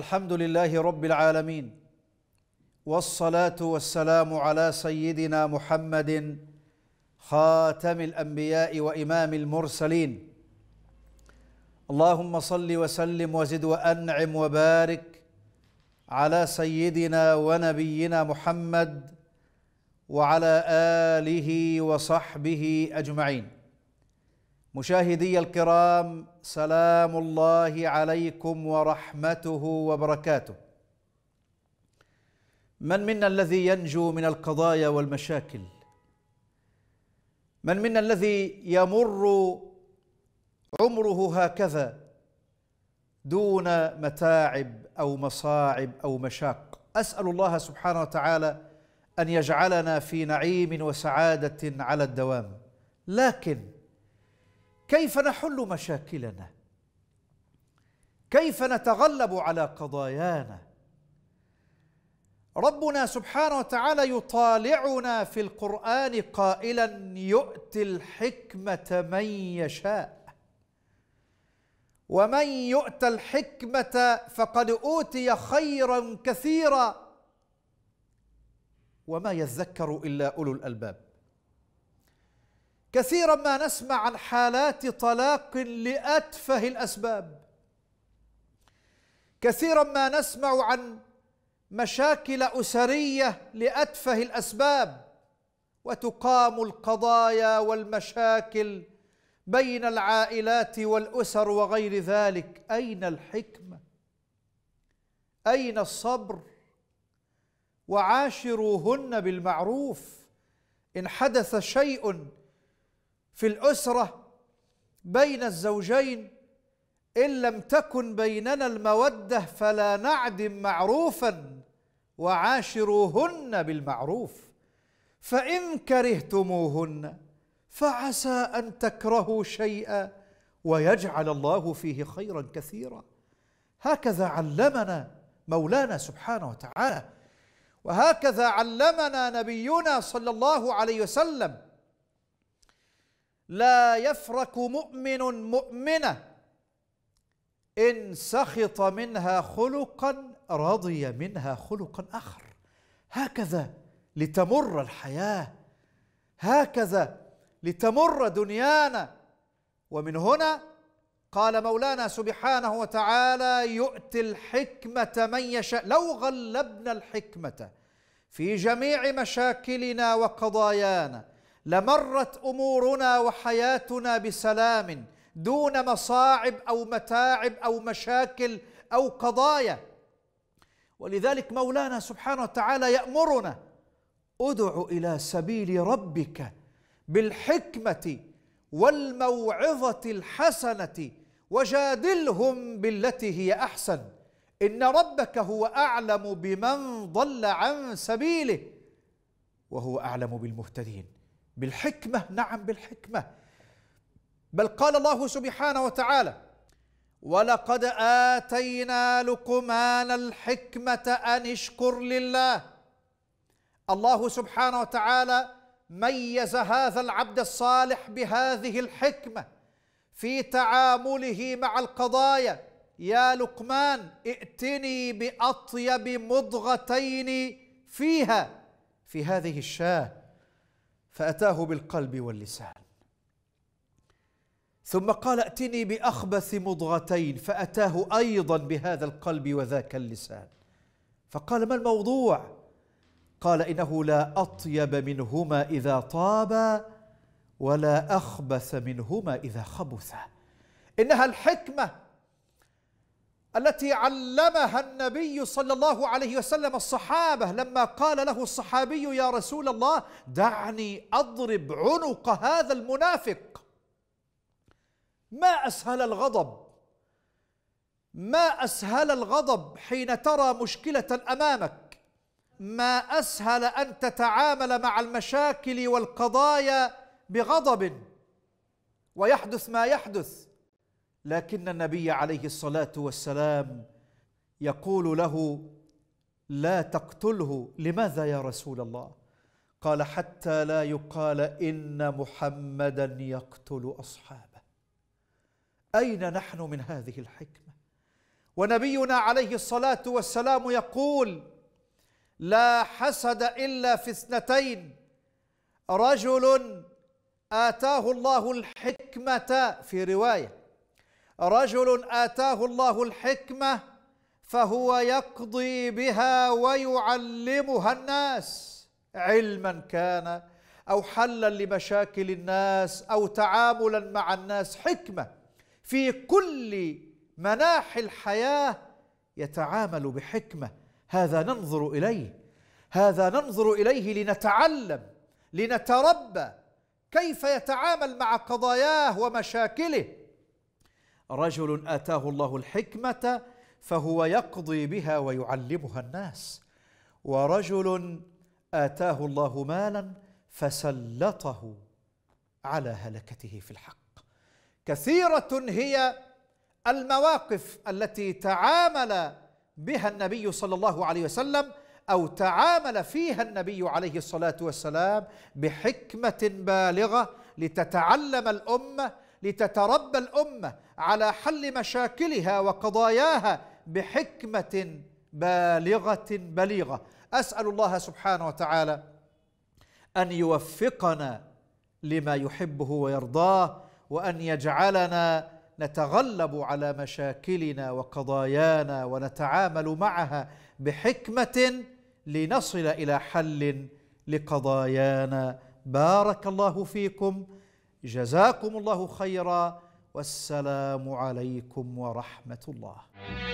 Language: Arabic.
الحمد لله رب العالمين والصلاه والسلام على سيدنا محمد خاتم الانبياء وامام المرسلين اللهم صل وسلم وزد وانعم وبارك على سيدنا ونبينا محمد وعلى اله وصحبه اجمعين مشاهدي الكرام سلام الله عليكم ورحمته وبركاته من منا الذي ينجو من القضايا والمشاكل من منا الذي يمر عمره هكذا دون متاعب او مصاعب او مشاق اسال الله سبحانه وتعالى ان يجعلنا في نعيم وسعاده على الدوام لكن كيف نحل مشاكلنا كيف نتغلب على قضايانا ربنا سبحانه وتعالى يطالعنا في القران قائلا يؤتي الحكمه من يشاء ومن يؤت الحكمه فقد اوتي خيرا كثيرا وما يذكر الا اولو الالباب كثيرا ما نسمع عن حالات طلاق لاتفه الاسباب كثيرا ما نسمع عن مشاكل اسريه لاتفه الاسباب وتقام القضايا والمشاكل بين العائلات والاسر وغير ذلك اين الحكمه اين الصبر وعاشروهن بالمعروف ان حدث شيء في الأسرة بين الزوجين إن لم تكن بيننا المودة فلا نعدم معروفا وعاشروهن بالمعروف فإن كرهتموهن فعسى أن تكرهوا شيئا ويجعل الله فيه خيرا كثيرا هكذا علمنا مولانا سبحانه وتعالى وهكذا علمنا نبينا صلى الله عليه وسلم لا يفرك مؤمن مؤمنة إن سخط منها خلقا رضي منها خلقا آخر هكذا لتمر الحياة هكذا لتمر دنيانا ومن هنا قال مولانا سبحانه وتعالى يؤتي الحكمة من يشاء لو غلبنا الحكمة في جميع مشاكلنا وقضايانا لمرت امورنا وحياتنا بسلام دون مصاعب او متاعب او مشاكل او قضايا ولذلك مولانا سبحانه وتعالى يامرنا ادع الى سبيل ربك بالحكمه والموعظه الحسنه وجادلهم بالتي هي احسن ان ربك هو اعلم بمن ضل عن سبيله وهو اعلم بالمهتدين بالحكمة نعم بالحكمة بل قال الله سبحانه وتعالى ولقد آتينا لقمان الحكمة أن اشكر لله الله سبحانه وتعالى ميز هذا العبد الصالح بهذه الحكمة في تعامله مع القضايا يا لقمان ائتني بأطيب مضغتين فيها في هذه الشاه فأتاه بالقلب واللسان ثم قال ائتني بأخبث مضغتين فأتاه أيضا بهذا القلب وذاك اللسان فقال ما الموضوع قال إنه لا أطيب منهما إذا طابا ولا أخبث منهما إذا خبث إنها الحكمة التي علمها النبي صلى الله عليه وسلم الصحابة لما قال له الصحابي يا رسول الله دعني أضرب عنق هذا المنافق ما أسهل الغضب ما أسهل الغضب حين ترى مشكلة أمامك ما أسهل أن تتعامل مع المشاكل والقضايا بغضب ويحدث ما يحدث لكن النبي عليه الصلاه والسلام يقول له لا تقتله لماذا يا رسول الله قال حتى لا يقال ان محمدا يقتل اصحابه اين نحن من هذه الحكمه ونبينا عليه الصلاه والسلام يقول لا حسد الا في اثنتين رجل اتاه الله الحكمه في روايه رجل آتاه الله الحكمة فهو يقضي بها ويعلمها الناس علما كان أو حلا لمشاكل الناس أو تعاملا مع الناس حكمة في كل مناحي الحياة يتعامل بحكمة هذا ننظر إليه هذا ننظر إليه لنتعلم لنتربى كيف يتعامل مع قضاياه ومشاكله رجل اتاه الله الحكمه فهو يقضي بها ويعلمها الناس ورجل اتاه الله مالا فسلطه على هلكته في الحق كثيره هي المواقف التي تعامل بها النبي صلى الله عليه وسلم او تعامل فيها النبي عليه الصلاه والسلام بحكمه بالغه لتتعلم الامه لتتربى الامه على حل مشاكلها وقضاياها بحكمه بالغه بليغه اسال الله سبحانه وتعالى ان يوفقنا لما يحبه ويرضاه وان يجعلنا نتغلب على مشاكلنا وقضايانا ونتعامل معها بحكمه لنصل الى حل لقضايانا بارك الله فيكم جزاكم الله خيرا والسلام عليكم ورحمه الله